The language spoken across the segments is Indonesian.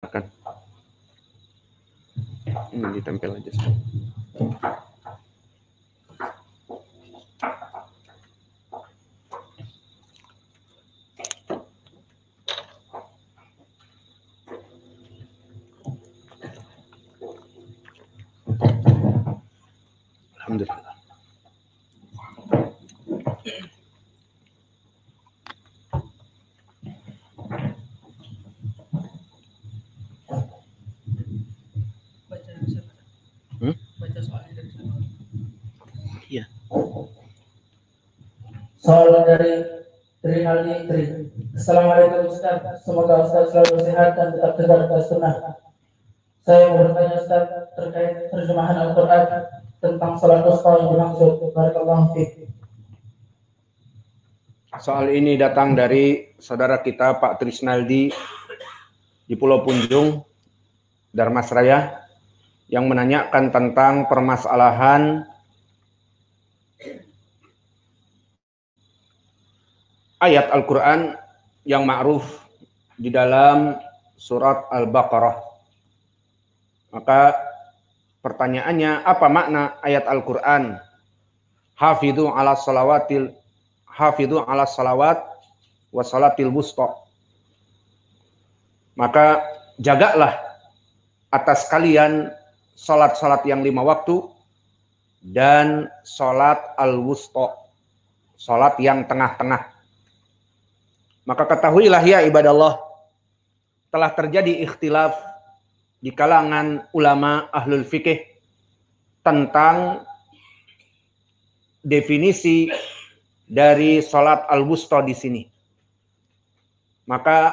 akan ini ditempel aja dari Tri Tri. Assalamualaikum Ustaz. Semoga Ustaz selalu sehat dan tetap tegar dan sunnah. Saya mau bertanya Ustaz terkait terjemahan Al-Quran tentang salat Ustaz yang dimaksud. Barakallahu fiik. Soal ini datang dari saudara kita Pak Trisnaldi di Pulau Punjung, Darmasraya, yang menanyakan tentang permasalahan ayat Al-Quran yang ma'ruf di dalam surat Al-Baqarah. Maka pertanyaannya apa makna ayat Al-Quran? Hafidhu ala salawatil hafidhu ala salawat wa salatil Maka jagalah atas kalian salat-salat yang lima waktu dan salat al-wusta, salat yang tengah-tengah. Maka ketahuilah ya ibadah Allah telah terjadi ikhtilaf di kalangan ulama ahlul fikih tentang definisi dari salat al-wusta di sini. Maka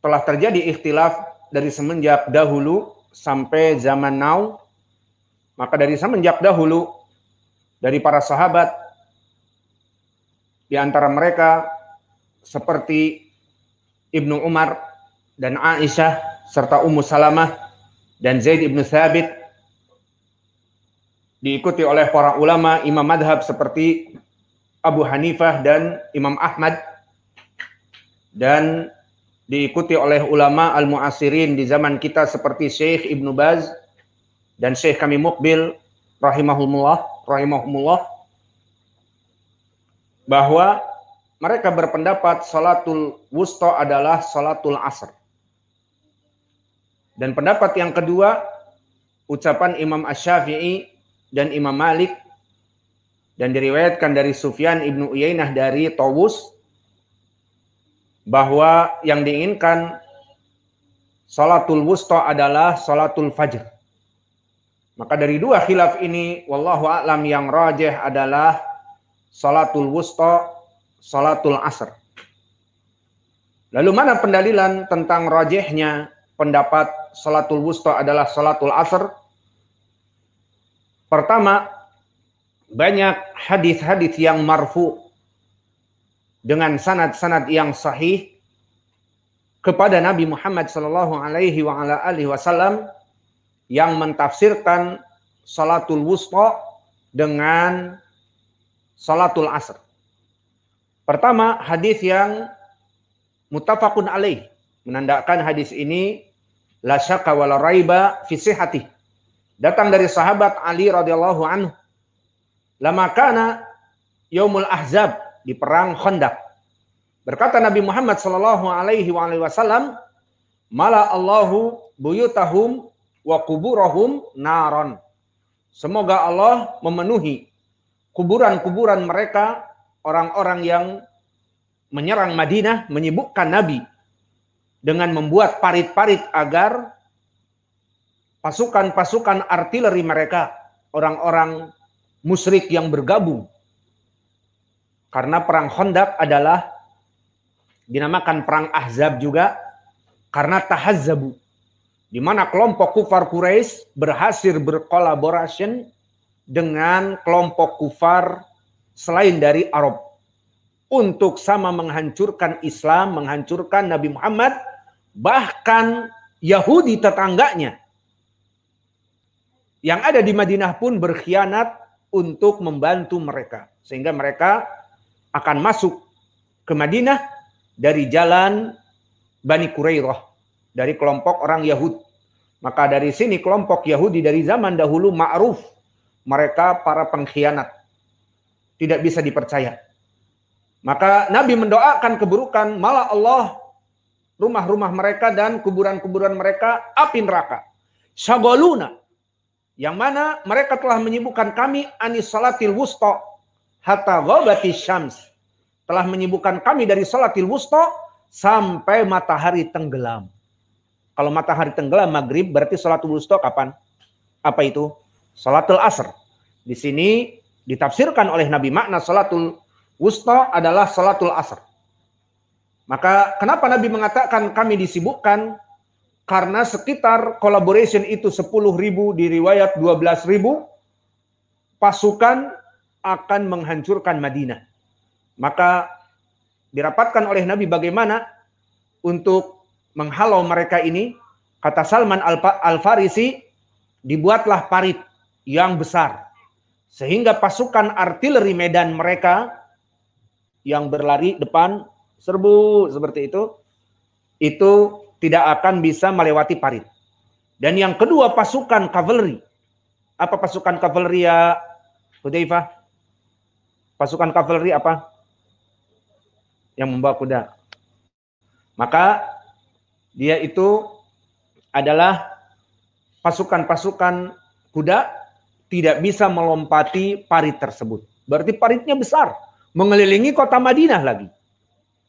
telah terjadi ikhtilaf dari semenjak dahulu sampai zaman now. Maka dari semenjak dahulu dari para sahabat di antara mereka seperti Ibnu Umar dan Aisyah serta Ummu Salamah dan Zaid ibnu Thabit diikuti oleh para ulama imam madhab seperti Abu Hanifah dan Imam Ahmad dan diikuti oleh ulama al-muasirin di zaman kita seperti Syekh Ibnu Baz dan Syekh kami Mukbil rahimahumullah rahimahumullah bahwa mereka berpendapat salatul wusta adalah salatul asr. Dan pendapat yang kedua, ucapan Imam Ash-Syafi'i dan Imam Malik dan diriwayatkan dari Sufyan ibnu Uyainah dari Tawus bahwa yang diinginkan salatul wusta adalah salatul fajr. Maka dari dua khilaf ini, wallahu a'lam yang rajih adalah salatul wusta salatul asr. Lalu mana pendalilan tentang rajihnya pendapat salatul wusta adalah salatul asr? Pertama, banyak hadis-hadis yang marfu dengan sanad-sanad yang sahih kepada Nabi Muhammad sallallahu alaihi wa ala alihi wasallam yang mentafsirkan salatul wusta dengan salatul asr. Pertama, hadis yang mutafakun alaih menandakan hadis ini la syakka raiba fi Datang dari sahabat Ali radhiyallahu anhu. Lama kana yaumul ahzab di perang Khandaq. Berkata Nabi Muhammad sallallahu alaihi wasallam, "Mala Allahu buyutahum wa kuburahum naron." Semoga Allah memenuhi kuburan-kuburan mereka orang-orang yang menyerang Madinah menyibukkan Nabi dengan membuat parit-parit agar pasukan-pasukan artileri mereka, orang-orang musyrik yang bergabung. Karena perang Khandaq adalah dinamakan perang Ahzab juga karena tahazzabu di mana kelompok kufar Quraisy berhasil berkolaborasi dengan kelompok kufar selain dari Arab untuk sama menghancurkan Islam, menghancurkan Nabi Muhammad, bahkan Yahudi tetangganya yang ada di Madinah pun berkhianat untuk membantu mereka sehingga mereka akan masuk ke Madinah dari jalan Bani Qurairah dari kelompok orang Yahud. Maka dari sini kelompok Yahudi dari zaman dahulu ma'ruf mereka para pengkhianat tidak bisa dipercaya. Maka Nabi mendoakan keburukan, malah Allah rumah-rumah mereka dan kuburan-kuburan mereka api neraka. Syagoluna, yang mana mereka telah menyibukkan kami anis salatil wusta hatta wabati syams. Telah menyibukkan kami dari salatil wusto sampai matahari tenggelam. Kalau matahari tenggelam maghrib berarti salatul wusto kapan? Apa itu? Salatul asr. Di sini ditafsirkan oleh Nabi makna salatul wusta adalah salatul asr. Maka kenapa Nabi mengatakan kami disibukkan? Karena sekitar collaboration itu 10 ribu di riwayat 12 ribu, pasukan akan menghancurkan Madinah. Maka dirapatkan oleh Nabi bagaimana untuk menghalau mereka ini. Kata Salman Al-Farisi, dibuatlah parit yang besar sehingga pasukan artileri medan mereka yang berlari depan serbu seperti itu, itu tidak akan bisa melewati parit. Dan yang kedua pasukan kavaleri. Apa pasukan kavaleri ya Hudaifah? Pasukan kavaleri apa? Yang membawa kuda. Maka dia itu adalah pasukan-pasukan kuda tidak bisa melompati parit tersebut. Berarti paritnya besar, mengelilingi kota Madinah lagi.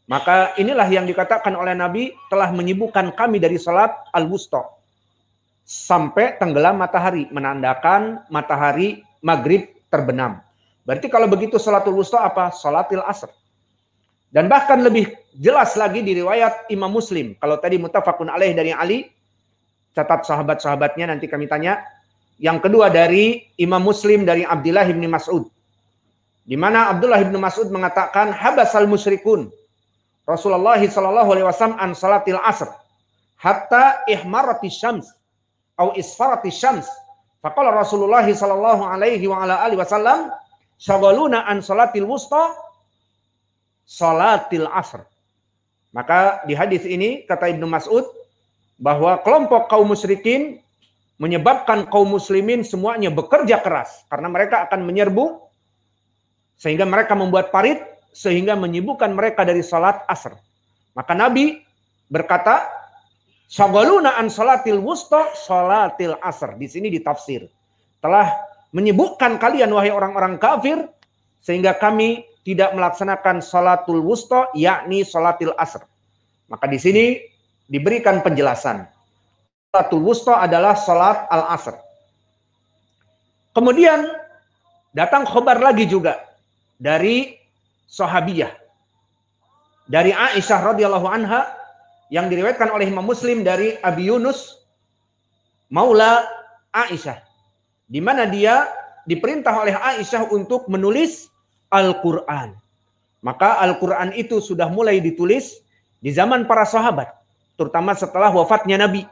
Maka inilah yang dikatakan oleh Nabi telah menyibukkan kami dari salat al-wusta sampai tenggelam matahari, menandakan matahari maghrib terbenam. Berarti kalau begitu salatul wusta apa? Salatil asr. Dan bahkan lebih jelas lagi di riwayat Imam Muslim. Kalau tadi mutafakun alaih dari Ali, catat sahabat-sahabatnya nanti kami tanya. Yang kedua dari Imam Muslim dari Abdullah bin Mas'ud. Di mana Abdullah bin Mas'ud mengatakan habasal musyrikun Rasulullah sallallahu alaihi wasallam an salatil asr hatta ihmarati syams au isfarati syams. Faqala Rasulullah sallallahu alaihi wa ala alihi wasallam shagaluna an salatil wusta salatil asr. Maka di hadis ini kata Ibnu Mas'ud bahwa kelompok kaum musyrikin menyebabkan kaum muslimin semuanya bekerja keras karena mereka akan menyerbu sehingga mereka membuat parit sehingga menyibukkan mereka dari salat asr. Maka Nabi berkata, "Sagaluna an salatil wusta salatil asr." Di sini ditafsir. Telah menyibukkan kalian wahai orang-orang kafir sehingga kami tidak melaksanakan salatul wusta yakni salatil asr. Maka di sini diberikan penjelasan Salatul wusta adalah salat al-asr. Kemudian datang khobar lagi juga dari sahabiyah. Dari Aisyah radhiyallahu anha yang diriwayatkan oleh Imam Muslim dari Abi Yunus Maula Aisyah. Di mana dia diperintah oleh Aisyah untuk menulis Al-Qur'an. Maka Al-Qur'an itu sudah mulai ditulis di zaman para sahabat, terutama setelah wafatnya Nabi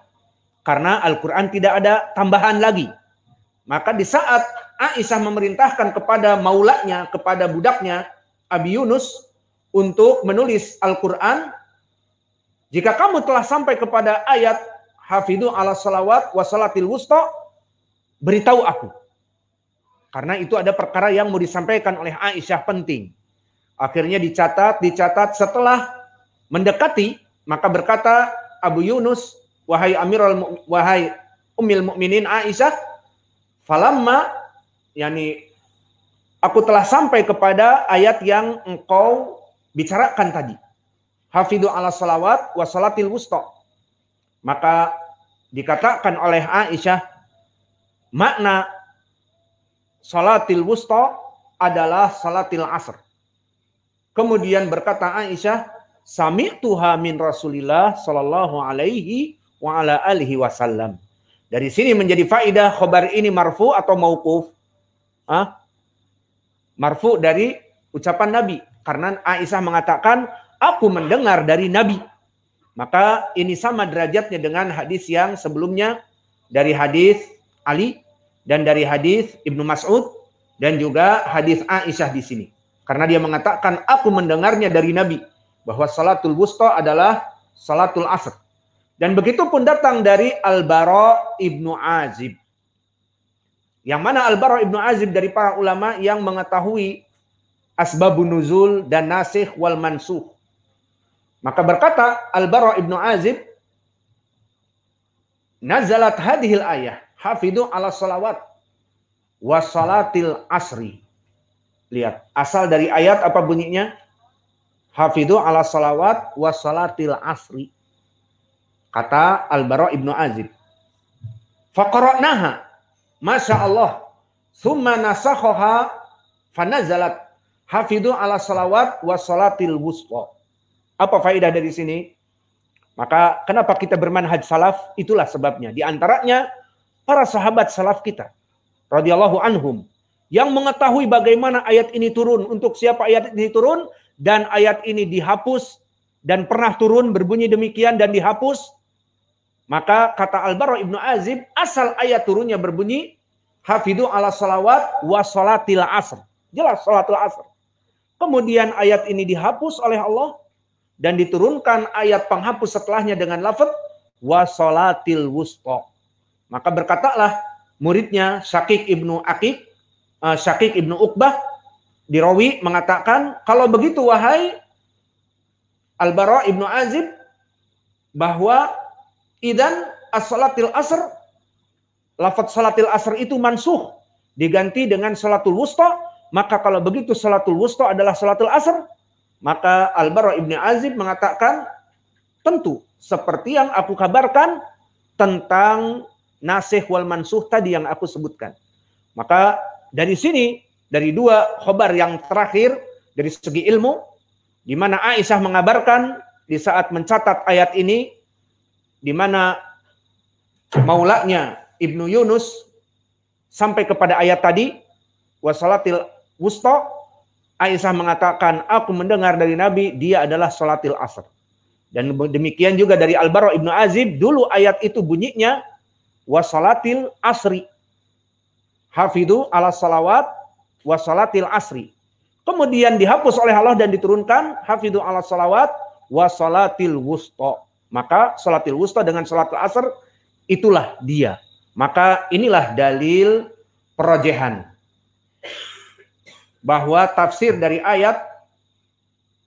karena Al-Quran tidak ada tambahan lagi. Maka di saat Aisyah memerintahkan kepada maulanya, kepada budaknya, Abi Yunus, untuk menulis Al-Quran, jika kamu telah sampai kepada ayat Hafidu ala salawat wa salatil wusta, beritahu aku. Karena itu ada perkara yang mau disampaikan oleh Aisyah penting. Akhirnya dicatat, dicatat setelah mendekati, maka berkata Abu Yunus, wahai Amirul wahai Umil Mukminin Aisyah, falamma yakni aku telah sampai kepada ayat yang engkau bicarakan tadi. Hafidhu ala salawat wa salatil wusta. Maka dikatakan oleh Aisyah makna salatil wusta adalah salatil asr. Kemudian berkata Aisyah, sami'tuha min Rasulillah sallallahu alaihi wa ala alihi wasallam. Dari sini menjadi faidah khobar ini marfu atau mauquf? Hah? Marfu dari ucapan Nabi. Karena Aisyah mengatakan, aku mendengar dari Nabi. Maka ini sama derajatnya dengan hadis yang sebelumnya dari hadis Ali dan dari hadis Ibnu Mas'ud dan juga hadis Aisyah di sini. Karena dia mengatakan aku mendengarnya dari Nabi bahwa salatul wusta adalah salatul asr. Dan begitu pun datang dari Al-Bara ibnu Azib. Yang mana Al-Bara ibnu Azib dari para ulama yang mengetahui asbabun nuzul dan nasih wal mansuh. Maka berkata Al-Bara ibnu Azib, Nazalat hadhil ayah, hafidu ala salawat, wasalatil asri. Lihat, asal dari ayat apa bunyinya? Hafidu ala salawat wasalatil asri. Kata Al-Bara Ibnu Azib. Faqara'naha. Masya Allah. Thumma nasakhoha. fanazalat. Hafidhu ala salawat wa salatil wusta. Apa faedah dari sini? Maka kenapa kita bermanhaj salaf? Itulah sebabnya. Di antaranya para sahabat salaf kita radhiyallahu anhum yang mengetahui bagaimana ayat ini turun, untuk siapa ayat ini turun dan ayat ini dihapus dan pernah turun berbunyi demikian dan dihapus maka kata Al-Barra Ibnu Azib, asal ayat turunnya berbunyi, Hafidu ala salawat wa salatil asr. Jelas salatul asr. Kemudian ayat ini dihapus oleh Allah dan diturunkan ayat penghapus setelahnya dengan lafad wa salatil wusta. Maka berkatalah muridnya Syakik Ibnu Akik, uh, eh, Syakik Ibnu Uqbah di Rawi mengatakan, kalau begitu wahai Al-Bara Ibnu Azib bahwa Idan as-salatil asr lafadz salatil asr itu mansuh diganti dengan salatul wusta maka kalau begitu salatul wusta adalah salatul asr maka Al-Bara Ibn Azib mengatakan tentu seperti yang aku kabarkan tentang nasih wal mansuh tadi yang aku sebutkan. Maka dari sini dari dua khobar yang terakhir dari segi ilmu di mana Aisyah mengabarkan di saat mencatat ayat ini di mana maulanya Ibnu Yunus sampai kepada ayat tadi wasalatil wusta Aisyah mengatakan aku mendengar dari Nabi dia adalah salatil asr dan demikian juga dari Al Bara Ibnu Azib dulu ayat itu bunyinya wasalatil asri hafidu ala salawat wasalatil asri kemudian dihapus oleh Allah dan diturunkan hafidu ala salawat wasalatil wusta maka salatil wusta dengan salatil asr itulah dia. Maka inilah dalil perojehan. Bahwa tafsir dari ayat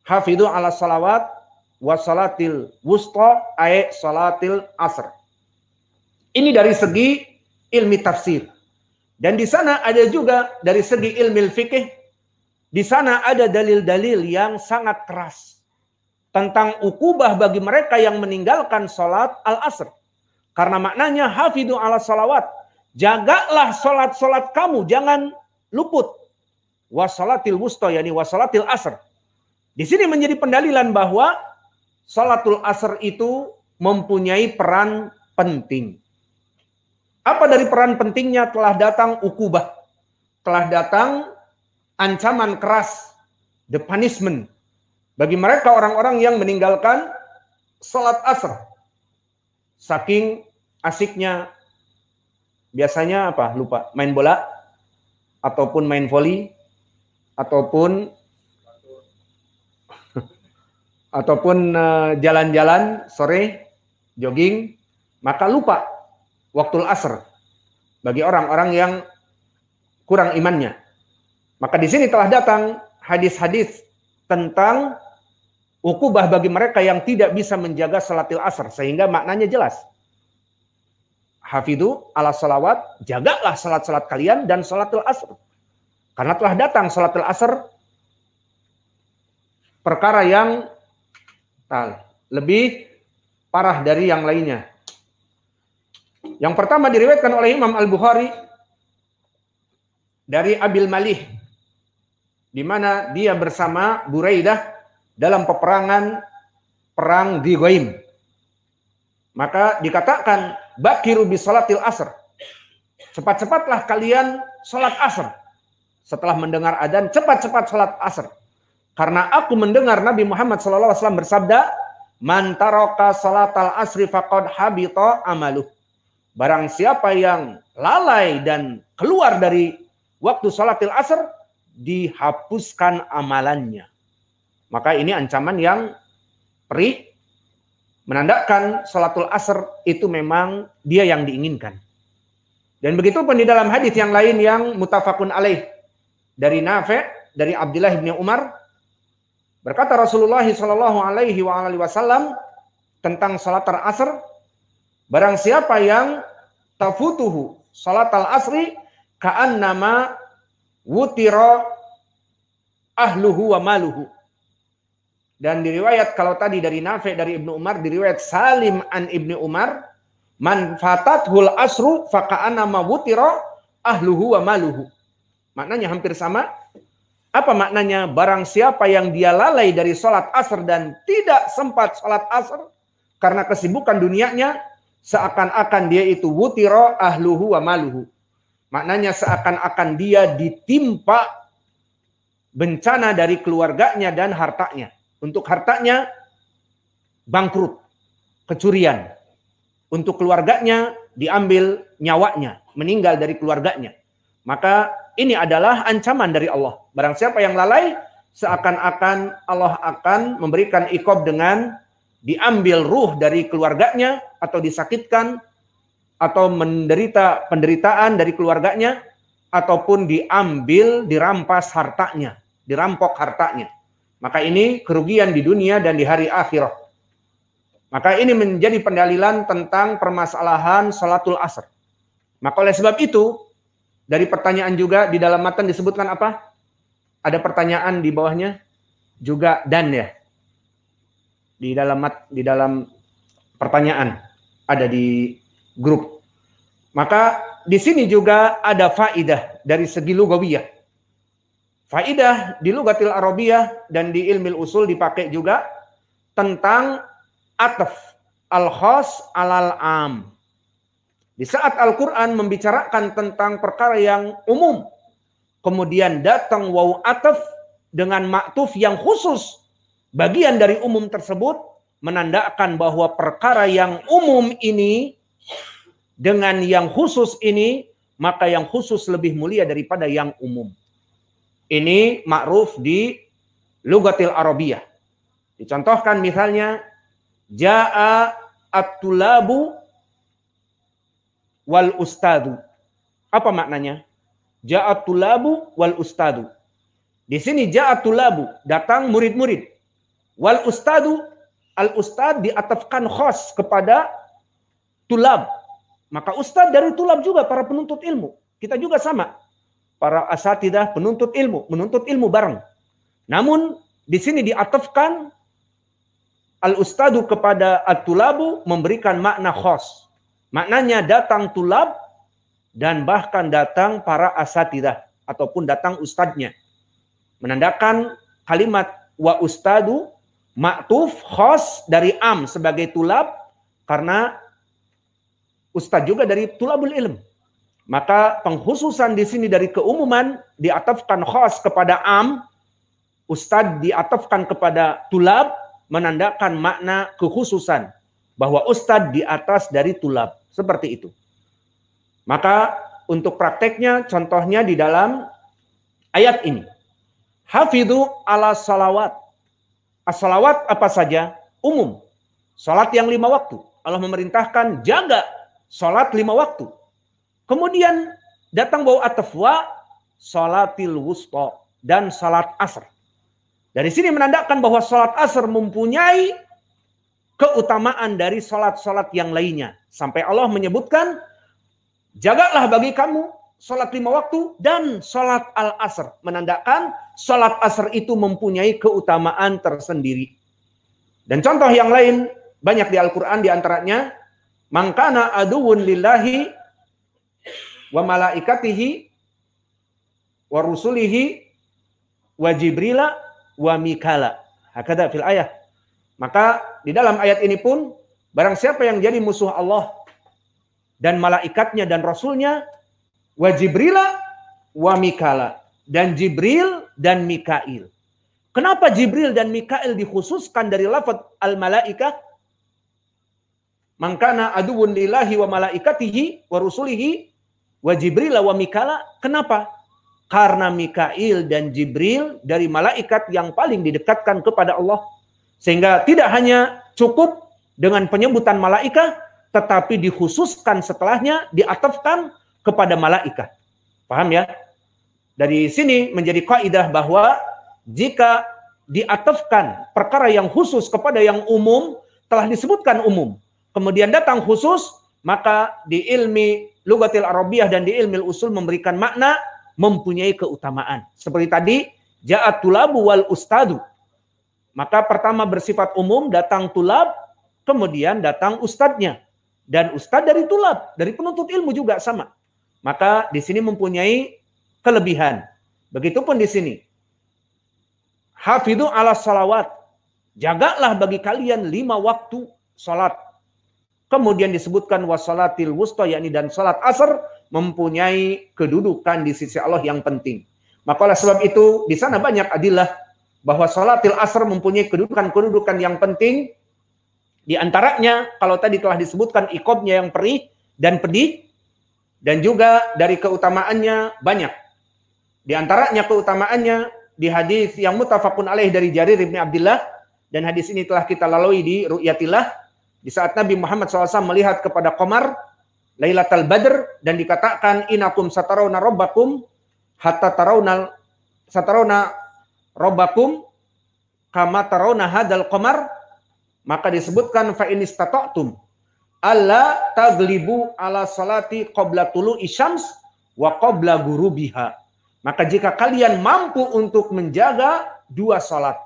hafidhu ala salawat wa salatil wusta ayat salatil asr. Ini dari segi ilmi tafsir. Dan di sana ada juga dari segi ilmi fikih, di sana ada dalil-dalil yang sangat keras tentang ukubah bagi mereka yang meninggalkan sholat al-asr. Karena maknanya hafidu ala salawat. Jagalah sholat-sholat kamu, jangan luput. Wasolatil wusto, yakni wasolatil asr. Di sini menjadi pendalilan bahwa sholatul asr itu mempunyai peran penting. Apa dari peran pentingnya telah datang ukubah, telah datang ancaman keras, the punishment, bagi mereka orang-orang yang meninggalkan sholat asr. Saking asiknya biasanya apa? Lupa. Main bola ataupun main volley ataupun ataupun eh, jalan-jalan uh, sore jogging maka lupa waktu asr bagi orang-orang yang kurang imannya maka di sini telah datang hadis-hadis tentang Ukubah bagi mereka yang tidak bisa menjaga salatil asar sehingga maknanya jelas. Hafidu ala salawat, jagalah salat-salat kalian dan salatil asr. Karena telah datang salatil asr, perkara yang lebih parah dari yang lainnya. Yang pertama diriwayatkan oleh Imam Al-Bukhari dari Abil Malih di mana dia bersama Buraidah dalam peperangan perang di Goim. Maka dikatakan bakiru bi salatil asr. Cepat-cepatlah kalian salat asr. Setelah mendengar adzan, cepat-cepat salat asr. Karena aku mendengar Nabi Muhammad SAW bersabda, "Man taraka salatal asri faqad habita amalu." Barang siapa yang lalai dan keluar dari waktu salatil asr, dihapuskan amalannya. Maka ini ancaman yang perih menandakan salatul asr itu memang dia yang diinginkan. Dan begitu pun di dalam hadis yang lain yang mutafakun alaih dari Nafe, dari Abdullah bin Umar berkata Rasulullah Shallallahu alaihi wasallam tentang salat asr barang siapa yang tafutuhu salat al-asri nama wutiro ahluhu wa maluhu dan diriwayat kalau tadi dari Nafi dari Ibnu Umar diriwayat Salim an Ibnu Umar man fatathul asru faka'ana mawutira ahluhu wa maluhu. Maknanya hampir sama. Apa maknanya? Barang siapa yang dia lalai dari sholat asr dan tidak sempat sholat asr karena kesibukan dunianya, seakan-akan dia itu wutiro ahluhu wa maluhu. Maknanya seakan-akan dia ditimpa bencana dari keluarganya dan hartanya. Untuk hartanya bangkrut, kecurian. Untuk keluarganya diambil nyawanya, meninggal dari keluarganya. Maka ini adalah ancaman dari Allah. Barang siapa yang lalai, seakan-akan Allah akan memberikan ikob dengan diambil ruh dari keluarganya atau disakitkan atau menderita penderitaan dari keluarganya ataupun diambil dirampas hartanya, dirampok hartanya. Maka ini kerugian di dunia dan di hari akhir. Maka ini menjadi pendalilan tentang permasalahan salatul asr. Maka oleh sebab itu, dari pertanyaan juga di dalam matan disebutkan apa? Ada pertanyaan di bawahnya juga dan ya. Di dalam mat, di dalam pertanyaan ada di grup. Maka di sini juga ada faidah dari segi lugawiyah. Faidah di lugatil Arabiyah dan di ilmil usul dipakai juga tentang ataf al khas alal am. Di saat Al-Qur'an membicarakan tentang perkara yang umum, kemudian datang wau ataf dengan maktuf yang khusus bagian dari umum tersebut menandakan bahwa perkara yang umum ini dengan yang khusus ini maka yang khusus lebih mulia daripada yang umum. Ini ma'ruf di lugatil Arabia. Dicontohkan misalnya jaa at-tulabu wal ustadu. Apa maknanya? Jaa at-tulabu wal ustadu. Di sini jaa at-tulabu datang murid-murid. Wal ustadu al ustad diatafkan khos kepada tulab. Maka ustad dari tulab juga para penuntut ilmu. Kita juga sama para asatidah penuntut ilmu, menuntut ilmu bareng. Namun di sini diatafkan al-ustadu kepada at-tulabu memberikan makna khos. Maknanya datang tulab dan bahkan datang para asatidah ataupun datang ustadnya, Menandakan kalimat wa ustadu maktuf khos dari am sebagai tulab karena ustad juga dari tulabul ilm. Maka penghususan di sini dari keumuman diatafkan khas kepada am, ustad diatafkan kepada tulab, menandakan makna kekhususan. Bahwa ustad di atas dari tulab. Seperti itu. Maka untuk prakteknya contohnya di dalam ayat ini. Hafidhu ala salawat. As-salawat apa saja? Umum. Salat yang lima waktu. Allah memerintahkan jaga salat lima waktu. Kemudian datang bawa atafwa salatil wusta dan salat asr. Dari sini menandakan bahwa salat asr mempunyai keutamaan dari salat-salat yang lainnya. Sampai Allah menyebutkan jagalah bagi kamu salat lima waktu dan salat al-asr menandakan salat asr itu mempunyai keutamaan tersendiri. Dan contoh yang lain banyak di Al-Qur'an diantaranya, mangkana aduun lillahi wa malaikatihi wa rusulihi wa jibrila wa mikala. Hakada fil ayah. Maka di dalam ayat ini pun barang siapa yang jadi musuh Allah dan malaikatnya dan rasulnya wa jibrila wa mikala dan Jibril dan Mikail. Kenapa Jibril dan Mikail dikhususkan dari lafaz al malaika Mangkana aduun lillahi wa malaikatihi wa rusulihi wa Jibril wa Mikala. Kenapa? Karena Mikail dan Jibril dari malaikat yang paling didekatkan kepada Allah. Sehingga tidak hanya cukup dengan penyebutan malaikat, tetapi dikhususkan setelahnya diatafkan kepada malaikat. Paham ya? Dari sini menjadi kaidah bahwa jika diatafkan perkara yang khusus kepada yang umum telah disebutkan umum. Kemudian datang khusus, maka di ilmi lugatil Arabiyah dan di ilmu usul memberikan makna mempunyai keutamaan. Seperti tadi, ja'at tulabu wal ustadu. Maka pertama bersifat umum, datang tulab, kemudian datang ustadznya. Dan ustadz dari tulab, dari penuntut ilmu juga sama. Maka di sini mempunyai kelebihan. Begitupun di sini. Hafidhu ala salawat. Jagalah bagi kalian lima waktu salat Kemudian disebutkan wasolatil wusta yakni dan salat asar mempunyai kedudukan di sisi Allah yang penting. Maka oleh sebab itu di sana banyak adilah bahwa salatil asar mempunyai kedudukan-kedudukan yang penting. Di antaranya kalau tadi telah disebutkan ikobnya yang perih dan pedih dan juga dari keutamaannya banyak. Di antaranya keutamaannya di hadis yang mutafakun alaih dari Jarir bin Abdullah dan hadis ini telah kita lalui di Ru'yatillah di saat Nabi Muhammad SAW melihat kepada Komar, Lailatul Badr, dan dikatakan, Inakum satarawna robbakum, hatta tarawna, satarawna robbakum, kama tarawna hadal Komar, maka disebutkan fa'inistata'tum, Allah taglibu ala salati qabla tulu isyams wa qabla gurubiha. Maka jika kalian mampu untuk menjaga dua salat.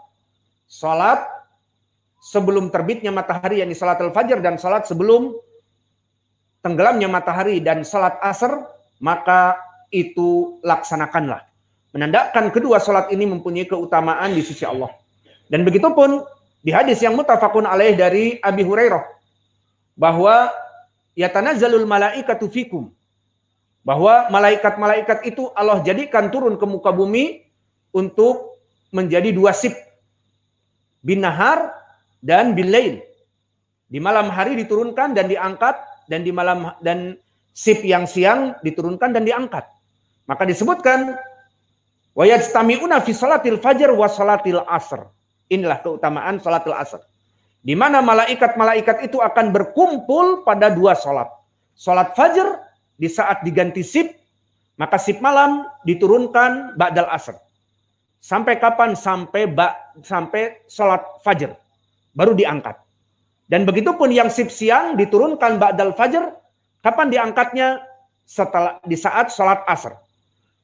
Salat sebelum terbitnya matahari yakni al fajar dan salat sebelum tenggelamnya matahari dan salat asar maka itu laksanakanlah menandakan kedua salat ini mempunyai keutamaan di sisi Allah dan begitupun di hadis yang mutafakun alaih dari Abi Hurairah bahwa yatanazzalul malaikatu fikum bahwa malaikat-malaikat itu Allah jadikan turun ke muka bumi untuk menjadi dua sip binahar dan bilail. Di malam hari diturunkan dan diangkat dan di malam dan sip yang siang diturunkan dan diangkat. Maka disebutkan wa yajtami'una fi salatil fajr wa salatil asr. Inilah keutamaan salatil asr. Di mana malaikat-malaikat itu akan berkumpul pada dua salat. Salat fajar di saat diganti sip, maka sip malam diturunkan ba'dal asr. Sampai kapan? Sampai ba, sampai salat fajar baru diangkat. Dan begitupun yang sip siang diturunkan ba'dal fajar, kapan diangkatnya? Setelah di saat sholat asar.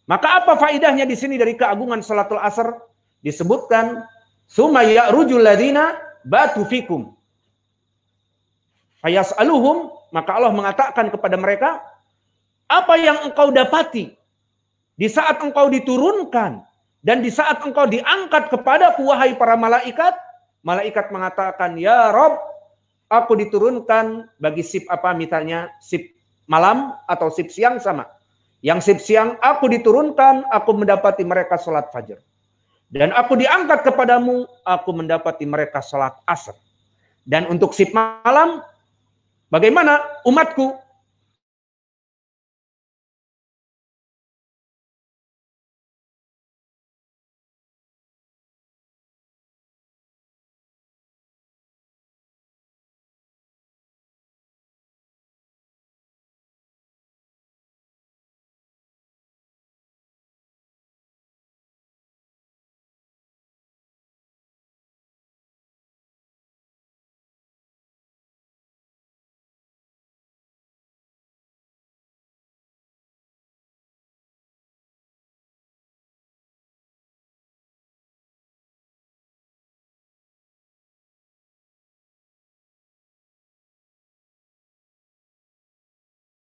Maka apa faidahnya di sini dari keagungan sholatul asar? Disebutkan sumaya rujul ladina batu fikum. Fayas aluhum, maka Allah mengatakan kepada mereka, apa yang engkau dapati di saat engkau diturunkan dan di saat engkau diangkat kepada wahai para malaikat, Malaikat mengatakan, "Ya Rob, aku diturunkan bagi sip apa misalnya sip malam atau sip siang sama. Yang sip siang aku diturunkan, aku mendapati mereka sholat fajar. Dan aku diangkat kepadamu, aku mendapati mereka sholat asar. Dan untuk sip malam, bagaimana umatku?